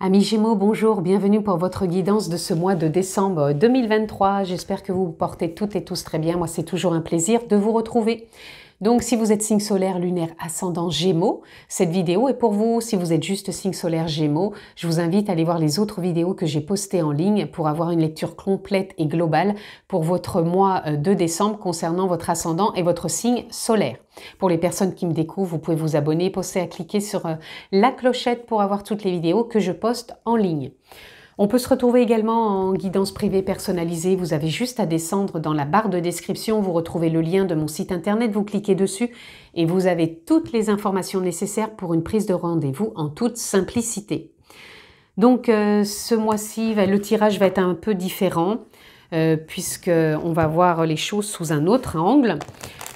Amis Gémeaux, bonjour, bienvenue pour votre guidance de ce mois de décembre 2023. J'espère que vous vous portez toutes et tous très bien. Moi, c'est toujours un plaisir de vous retrouver. Donc si vous êtes signe solaire, lunaire, ascendant, gémeaux, cette vidéo est pour vous. Si vous êtes juste signe solaire, gémeaux, je vous invite à aller voir les autres vidéos que j'ai postées en ligne pour avoir une lecture complète et globale pour votre mois euh, de décembre concernant votre ascendant et votre signe solaire. Pour les personnes qui me découvrent, vous pouvez vous abonner, Pensez à cliquer sur euh, la clochette pour avoir toutes les vidéos que je poste en ligne. On peut se retrouver également en guidance privée personnalisée. Vous avez juste à descendre dans la barre de description, vous retrouvez le lien de mon site internet, vous cliquez dessus et vous avez toutes les informations nécessaires pour une prise de rendez-vous en toute simplicité. Donc euh, ce mois-ci, le tirage va être un peu différent euh, puisqu'on va voir les choses sous un autre angle.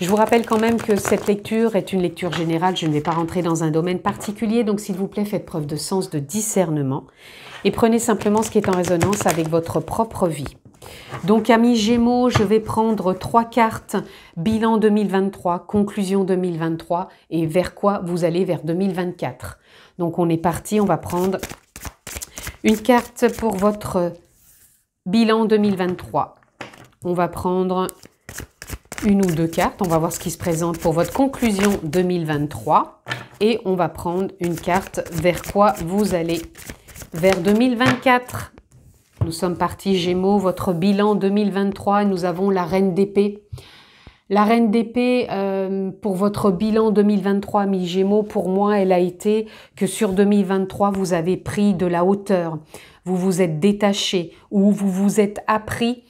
Je vous rappelle quand même que cette lecture est une lecture générale, je ne vais pas rentrer dans un domaine particulier, donc s'il vous plaît, faites preuve de sens, de discernement et prenez simplement ce qui est en résonance avec votre propre vie. Donc amis Gémeaux, je vais prendre trois cartes, bilan 2023, conclusion 2023 et vers quoi vous allez vers 2024. Donc on est parti, on va prendre une carte pour votre bilan 2023. On va prendre une ou deux cartes, on va voir ce qui se présente pour votre conclusion 2023 et on va prendre une carte vers quoi vous allez vers 2024. Nous sommes partis Gémeaux, votre bilan 2023 nous avons la Reine d'épée. La Reine d'épée, euh, pour votre bilan 2023, mi Gémeaux, pour moi, elle a été que sur 2023, vous avez pris de la hauteur, vous vous êtes détaché ou vous vous êtes appris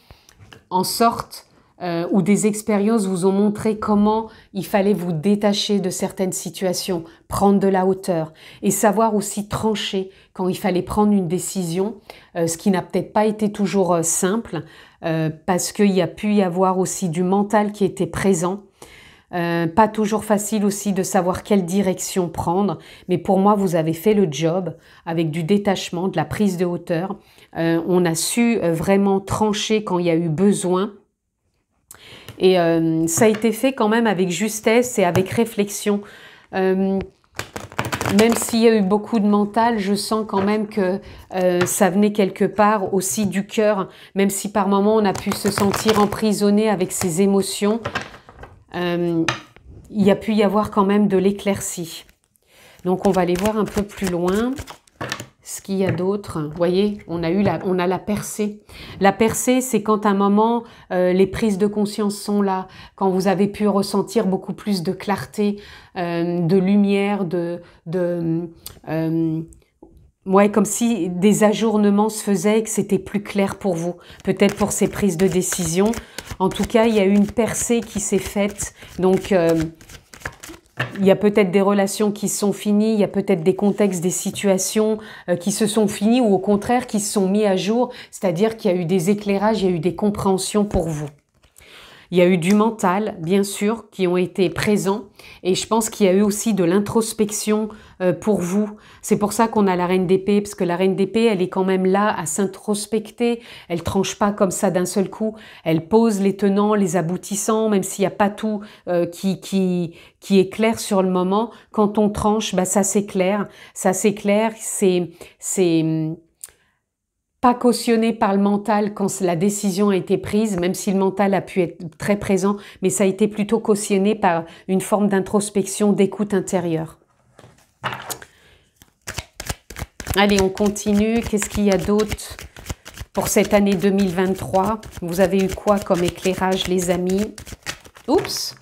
en sorte euh, ou des expériences vous ont montré comment il fallait vous détacher de certaines situations, prendre de la hauteur et savoir aussi trancher quand il fallait prendre une décision, euh, ce qui n'a peut-être pas été toujours euh, simple, euh, parce qu'il y a pu y avoir aussi du mental qui était présent. pas toujours facile aussi de savoir quelle direction prendre, mais pour moi, vous avez fait le job avec du détachement, de la prise de hauteur. on a su vraiment trancher quand il y a eu besoin et euh, ça a été fait quand même avec justesse et avec réflexion. Euh, même s'il y a eu beaucoup de mental, je sens quand même que euh, ça venait quelque part aussi du cœur, même si par moments on a pu se sentir emprisonné avec ses émotions, il y a pu y avoir quand même de l'éclaircie. Donc on va aller voir un peu plus loin ce qu'il y a d'autre. Vous voyez, on a eu la, on a la percée. La percée, c'est quand à un moment euh, les prises de conscience sont là, quand vous avez pu ressentir beaucoup plus de clarté, euh, de lumière, de, de euh, ouais, comme si des ajournements se faisaient et que c'était plus clair pour vous. Peut-être pour ces prises de décision. En tout cas, il y a eu une percée qui s'est faite. Donc il y a peut-être des relations qui sont finies, il y a peut-être des contextes, des situations euh, qui se sont finies ou au contraire qui se sont mis à jour, c'est-à-dire qu'il y a eu des éclairages, il y a eu des compréhensions pour vous. Il y a eu du mental, bien sûr, qui ont été présents. Et je pense qu'il y a eu aussi de l'introspection euh, pour vous. C'est pour ça qu'on a la reine d'épée, parce que la reine d'épée, elle est quand même là à s'introspecter. Elle tranche pas comme ça d'un seul coup. Elle pose les tenants, les aboutissants, même s'il n'y a pas tout euh, qui, qui, qui est clair sur le moment. Quand on tranche, bah, ça s'éclaire. Ça s'éclaire, c'est... c'est pas cautionné par le mental quand la décision a été prise, même si le mental a pu être très présent, mais ça a été plutôt cautionné par une forme d'introspection, d'écoute intérieure. Allez, on continue. Qu'est-ce qu'il y a d'autre pour cette année 2023 Vous avez eu quoi comme éclairage, les amis Oups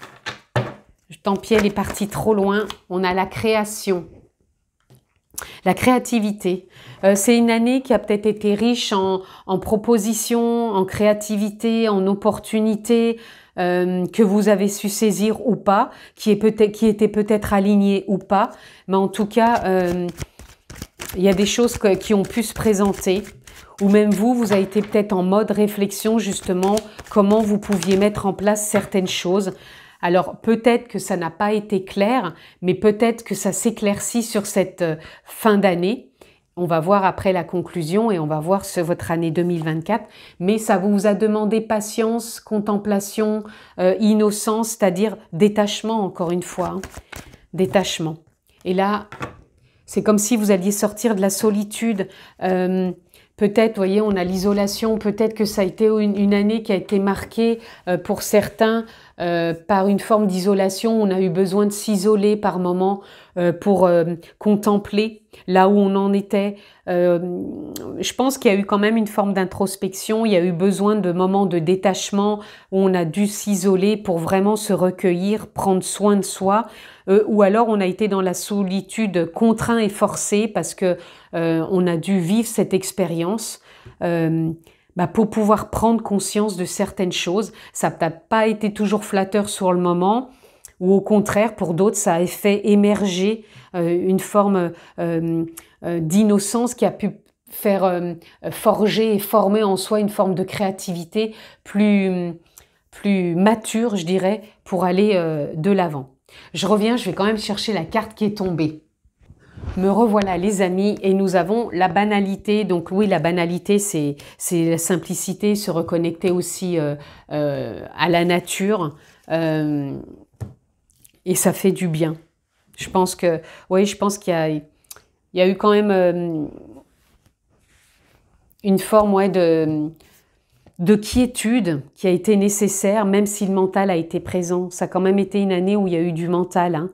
Je elle est partie trop loin. On a la création. La créativité. Euh, c'est une année qui a peut-être été riche en, propositions, en créativité, en opportunités euh, que vous avez su saisir ou pas, qui, est peut était peut-être alignées ou pas. Mais en tout cas, euh, il y a des choses qui ont pu se présenter. Ou même vous, vous avez été peut-être en mode réflexion justement comment vous pouviez mettre en place certaines choses alors peut-être que ça n'a pas été clair, mais peut-être que ça s'éclaircit sur cette euh, fin d'année. On va voir après la conclusion et on va voir ce, votre année 2024. Mais ça vous a demandé patience, contemplation, euh, innocence, c'est-à-dire détachement, encore une fois. Hein. Détachement. Et là, c'est comme si vous alliez sortir de la solitude. Euh, peut-être, voyez, on a l'isolation, peut-être que ça a été une, année qui a été marquée pour certains euh, par une forme d'isolation. On a eu besoin de s'isoler par moments euh, pour euh, contempler là où on en était. je pense qu'il y a eu quand même une forme d'introspection. Il y a eu besoin de moments de détachement où on a dû s'isoler pour vraiment se recueillir, prendre soin de soi. ou alors on a été dans la solitude contraint et forcé parce que on a dû vivre cette expérience bah, pour pouvoir prendre conscience de certaines choses. Ça n'a pas été toujours flatteur sur le moment, ou au contraire, pour d'autres, ça a fait émerger euh, une forme euh, euh, d'innocence qui a pu faire forger et former en soi une forme de créativité plus, plus mature, je dirais, pour aller de l'avant. Je reviens, je vais quand même chercher la carte qui est tombée. Me revoilà les amis et nous avons la banalité. Donc oui, la banalité, c'est la simplicité, se reconnecter aussi euh, euh, à la nature. Euh, et ça fait du bien. Je pense que, oui, je pense qu'il y, y, a eu quand même une forme de, de quiétude qui a été nécessaire, même si le mental a été présent. Ça a quand même été une année où il y a eu du mental. Hein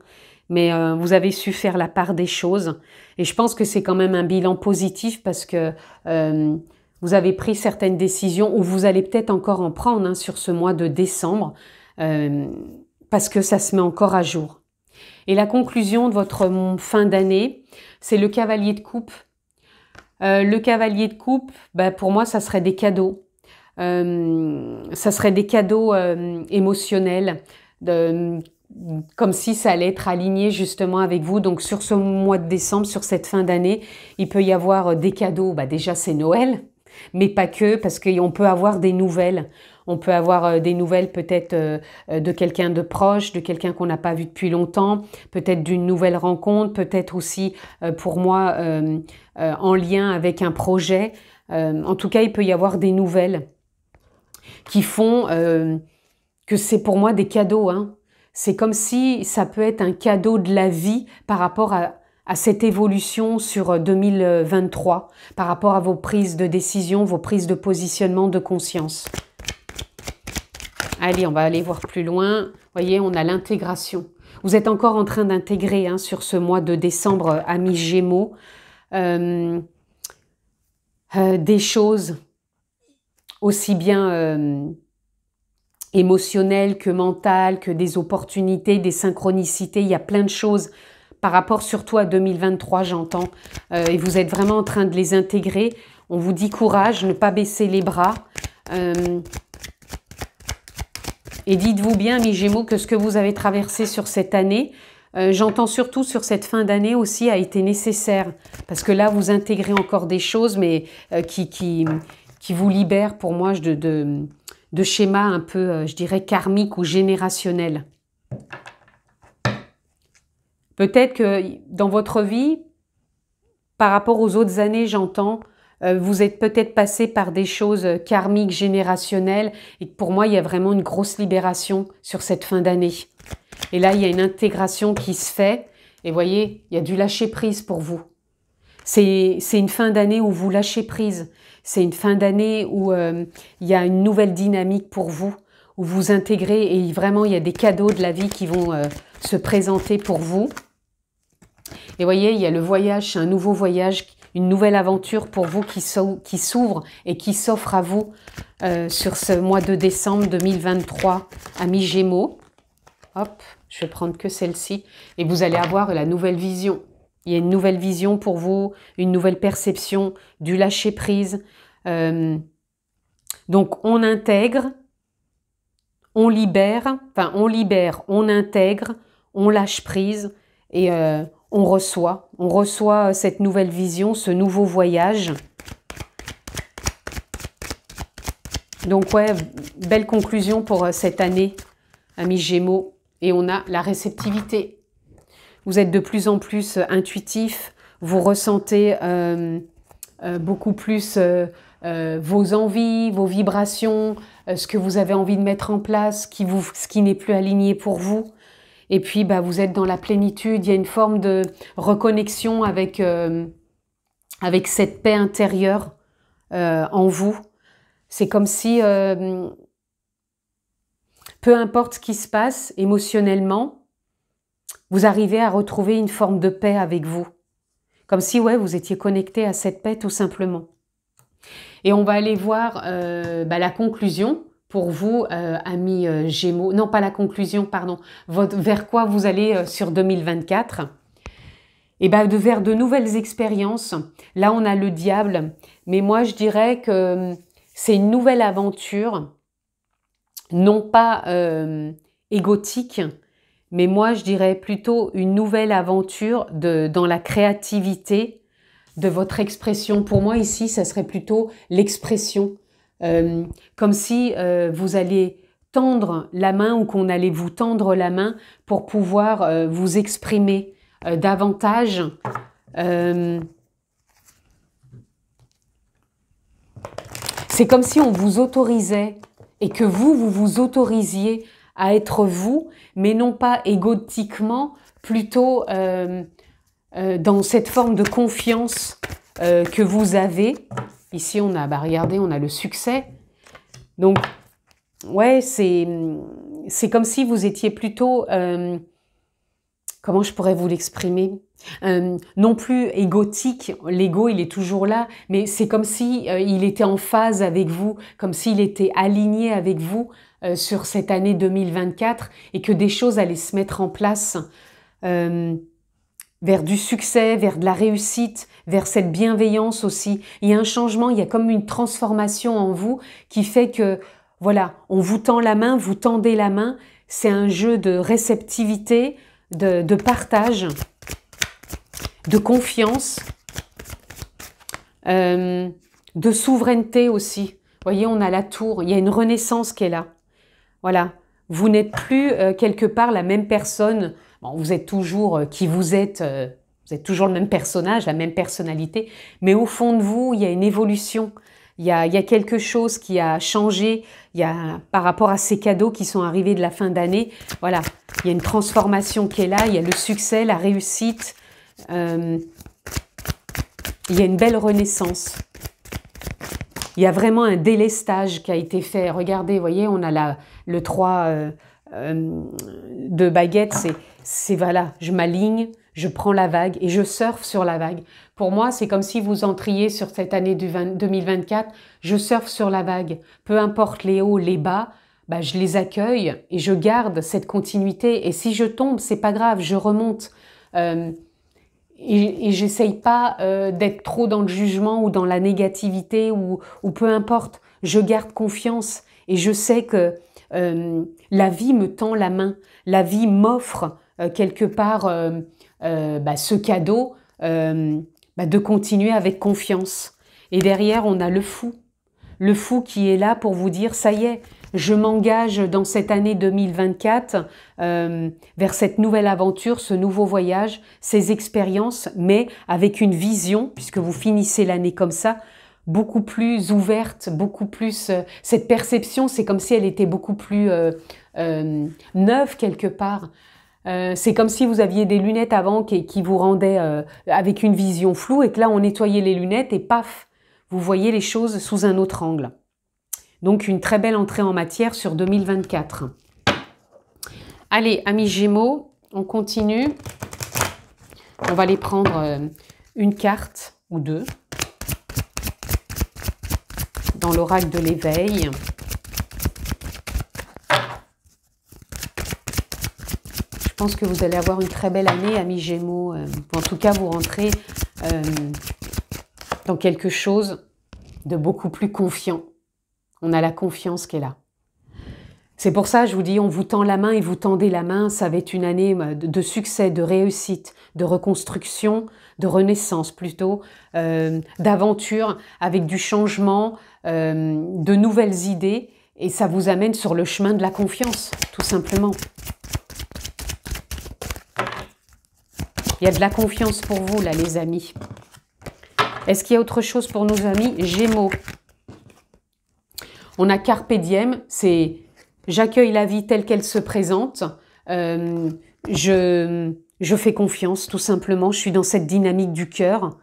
mais euh, vous avez su faire la part des choses. Et je pense que c'est quand même un bilan positif parce que euh, vous avez pris certaines décisions ou vous allez peut-être encore en prendre hein, sur ce mois de décembre euh, parce que ça se met encore à jour. Et la conclusion de votre mm, fin d'année, c'est le cavalier de coupe. le cavalier de coupe, bah, pour moi, ça serait des cadeaux. ça serait des cadeaux émotionnels, de, comme si ça allait être aligné justement avec vous. Donc sur ce mois de décembre, sur cette fin d'année, il peut y avoir euh, des cadeaux. Bah déjà c'est Noël, mais pas que, parce qu'on peut avoir des nouvelles. On peut avoir euh, des nouvelles peut-être euh, de quelqu'un de proche, de quelqu'un qu'on n'a pas vu depuis longtemps, peut-être d'une nouvelle rencontre, peut-être aussi pour moi en lien avec un projet. En tout cas, il peut y avoir des nouvelles qui font que c'est pour moi des cadeaux. Hein. C'est comme si ça peut être un cadeau de la vie par rapport à, cette évolution sur 2023, euh, par rapport à vos prises de décision, vos prises de positionnement, de conscience. Allez, on va aller voir plus loin. Vous Voyez, on a l'intégration. Vous êtes encore en train d'intégrer hein, sur ce mois de décembre, euh, amis Gémeaux, euh, des choses aussi bien émotionnel que mental, que des opportunités, des synchronicités. Il y a plein de choses par rapport surtout à 2023, j'entends. Euh, et vous êtes vraiment en train de les intégrer. On vous dit courage, ne pas baisser les bras. Euh, et dites-vous bien, mes Gémeaux, que ce que vous avez traversé sur cette année, euh, j'entends surtout sur cette fin d'année aussi, a été nécessaire. Parce que là, vous intégrez encore des choses, mais qui, qui, qui, vous libèrent, pour moi, de de schémas un peu, euh, je dirais, karmiques ou générationnels. Peut-être que dans votre vie, par rapport aux autres années, j'entends, euh, vous êtes peut-être passé par des choses euh, karmiques, générationnelles, et pour moi, il y a vraiment une grosse libération sur cette fin d'année. Et là, il y a une intégration qui se fait, et voyez, il y a du lâcher-prise pour vous. C'est une fin d'année où vous lâchez prise. C'est une fin d'année où euh, il y a une nouvelle dynamique pour vous, où vous intégrez et vraiment il y a des cadeaux de la vie qui vont euh, se présenter pour vous. Et voyez, il y a le voyage, un nouveau voyage, une nouvelle aventure pour vous qui s'ouvre et qui s'offre à vous euh, sur ce mois de décembre 2023, amis Gémeaux. Hop, je vais prendre que celle-ci. Et vous allez avoir la nouvelle vision, il y a une nouvelle vision pour vous, une nouvelle perception du lâcher-prise. Euh, donc on intègre, on libère, enfin on libère, on intègre, on lâche prise et euh, on reçoit. On reçoit euh, cette nouvelle vision, ce nouveau voyage. Donc ouais, belle conclusion pour cette année, amis Gémeaux. Et on a la réceptivité vous êtes de plus en plus euh, intuitif, vous ressentez euh, euh beaucoup plus euh, euh, vos envies, vos vibrations, ce que vous avez envie de mettre en place, qui vous, ce qui n'est plus aligné pour vous. Et puis, bah, vous êtes dans la plénitude, il y a une forme de reconnexion avec, avec cette paix intérieure en vous. C'est comme si, peu importe ce qui se passe émotionnellement, vous arrivez à retrouver une forme de paix avec vous. Comme si, ouais, vous étiez connecté à cette paix tout simplement. Et on va aller voir euh, bah, la conclusion pour vous, euh, amis euh, Gémeaux. Non, pas la conclusion, pardon. Votre, vers quoi vous allez sur 2024 et eh ben, vers de nouvelles expériences. Là, on a le diable, mais moi, je dirais que c'est une nouvelle aventure, non pas égotique, mais moi je dirais plutôt une nouvelle aventure dans la créativité de votre expression. Pour moi ici, ça serait plutôt l'expression, euh, comme si euh, vous alliez tendre la main ou qu'on allait vous tendre la main pour pouvoir euh, vous exprimer davantage. c'est comme si on vous autorisait et que vous, vous vous autorisiez à être vous, mais non pas égotiquement, plutôt euh, euh, dans cette forme de confiance euh, que vous avez. Ici, on a, bah, regardez, on a le succès. Donc, ouais, c'est, c'est comme si vous étiez plutôt, comment je pourrais vous l'exprimer non plus égotique, l'ego il est toujours là, mais c'est comme si il était en phase avec vous, comme s'il était aligné avec vous, euh, sur cette année 2024 et que des choses allaient se mettre en place euh, vers du succès, vers de la réussite, vers cette bienveillance aussi. Il y a un changement, il y a comme une transformation en vous qui fait que, voilà, on vous tend la main, vous tendez la main. C'est un jeu de réceptivité, de, de partage, de confiance. Euh, de souveraineté aussi. Vous voyez, on a la tour, il y a une renaissance qui est là. Voilà, vous n'êtes plus euh, quelque part la même personne. vous êtes toujours euh, qui vous êtes, euh, vous êtes toujours le même personnage, la même personnalité, mais au fond de vous, il y a une évolution. Il y, a, quelque chose qui a changé il y a, par rapport à ces cadeaux qui sont arrivés de la fin d'année. Voilà, il y a une transformation qui est là, il y a le succès, la réussite. il y a une belle renaissance. Il y a vraiment un délestage qui a été fait. Regardez, vous voyez, on a la, le 3 euh, euh, de baguette, c'est, c'est voilà, je m'aligne, je prends la vague et je surfe sur la vague. Pour moi, c'est comme si vous entriez sur cette année du 2024, je surfe sur la vague. Peu importe les hauts, les bas, bah, je les accueille et je garde cette continuité. Et si je tombe, c'est pas grave, je remonte. Euh, et, j'essaye pas d'être trop dans le jugement ou dans la négativité ou peu importe. Je garde confiance et je sais que euh, la vie me tend la main, la vie m'offre euh, quelque part euh, bah, ce cadeau bah, de continuer avec confiance. Et derrière, on a le fou, le fou qui est là pour vous dire, ça y est, je m'engage dans cette année 2024 vers cette nouvelle aventure, ce nouveau voyage, ces expériences, mais avec une vision, puisque vous finissez l'année comme ça, beaucoup plus ouverte, beaucoup plus... Euh, cette perception, c'est comme si elle était beaucoup plus euh, euh, neuve quelque part. c'est comme si vous aviez des lunettes avant qui, qui vous rendaient avec une vision floue et que là, on nettoyait les lunettes et paf, vous voyez les choses sous un autre angle. Donc une très belle entrée en matière sur 2024. Allez, amis Gémeaux, on continue. On va aller prendre une carte ou deux dans l'oracle de l'éveil. Je pense que vous allez avoir une très belle année, amis Gémeaux. Euh, en tout cas, vous rentrez euh, dans quelque chose de beaucoup plus confiant. On a la confiance qui est là. C'est pour ça, je vous dis, on vous tend la main et vous tendez la main. Ça va être une année euh, de succès, de réussite, de reconstruction, de renaissance plutôt, euh, d'aventure avec du changement, euh, de nouvelles idées. Et ça vous amène sur le chemin de la confiance, tout simplement. Il y a de la confiance pour vous, là, les amis. Est-ce qu'il y a autre chose pour nos amis Gémeaux. On a Carpe c'est J'accueille la vie telle qu'elle se présente. Euh, je, je fais confiance, tout simplement. Je suis dans cette dynamique du cœur.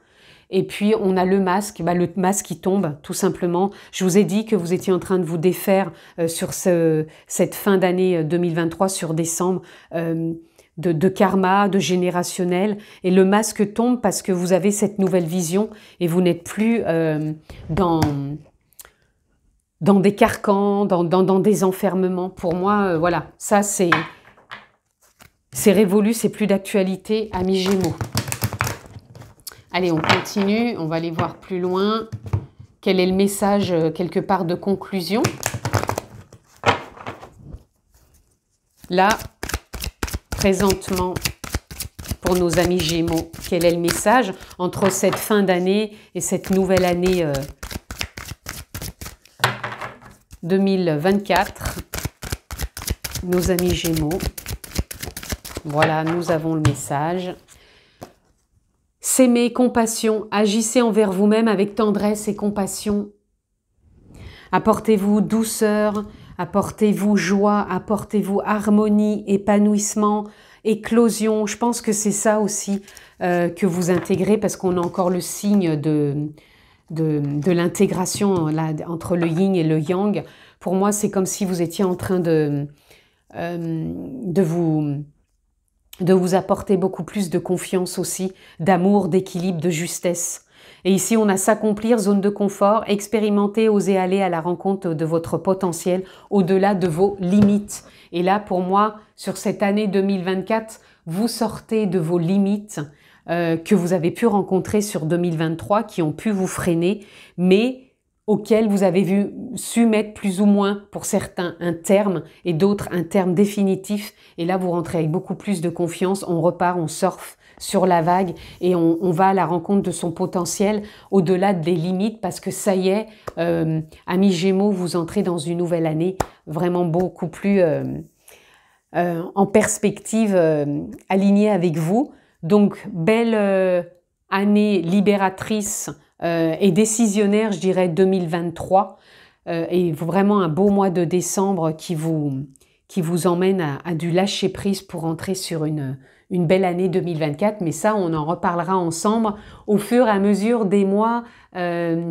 Et puis on a le masque, bah, le masque qui tombe tout simplement. Je vous ai dit que vous étiez en train de vous défaire euh, sur ce, cette fin d'année 2023, euh, sur décembre, euh, de, de, karma, de générationnel. Et le masque tombe parce que vous avez cette nouvelle vision et vous n'êtes plus euh, dans dans des carcans, dans, des enfermements. Pour moi, euh, voilà, ça c'est c'est révolu, c'est plus d'actualité, amis Gémeaux. Allez, on continue, on va aller voir plus loin. Quel est le message euh, quelque part de conclusion Là, présentement, pour nos amis Gémeaux, quel est le message entre cette fin d'année et cette nouvelle année euh, 2024, nos amis Gémeaux. Voilà, nous avons le message. S'aimer, compassion, agissez envers vous-même avec tendresse et compassion. Apportez-vous douceur, apportez-vous joie, apportez-vous harmonie, épanouissement, éclosion. Je pense que c'est ça aussi euh, que vous intégrez parce qu'on a encore le signe de, de, l'intégration entre le yin et le yang. Pour moi, c'est comme si vous étiez en train euh, de, vous, de vous apporter beaucoup plus de confiance aussi, d'amour, d'équilibre, de justesse. Et ici, on a s'accomplir, zone de confort, expérimenter, oser aller à la rencontre de votre potentiel au-delà de vos limites. Et là, pour moi, sur cette année 2024, vous sortez de vos limites euh, que vous avez pu rencontrer sur 2023 qui ont pu vous freiner, mais auxquels vous avez vu, su mettre plus ou moins, pour certains, un terme et d'autres un terme définitif. Et là, vous rentrez avec beaucoup plus de confiance, on repart, on surfe sur la vague et on, va à la rencontre de son potentiel au-delà des limites parce que ça y est, euh, amis Gémeaux, vous entrez dans une nouvelle année vraiment beaucoup plus euh, en perspective, alignée avec vous. Donc, belle euh, année libératrice euh, et décisionnaire, je dirais 2023, euh, et vraiment un beau mois de décembre qui vous, qui vous emmène à, du lâcher prise pour entrer sur une, une belle année 2024, mais ça, on en reparlera ensemble au fur et à mesure des mois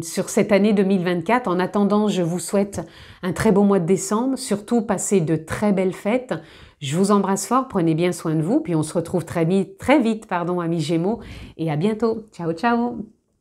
sur cette année 2024. En attendant, je vous souhaite un très beau mois de décembre, surtout passez de très belles fêtes. Je vous embrasse fort, prenez bien soin de vous, puis on se retrouve très vite, très vite, pardon, amis Gémeaux, et à bientôt. Ciao, ciao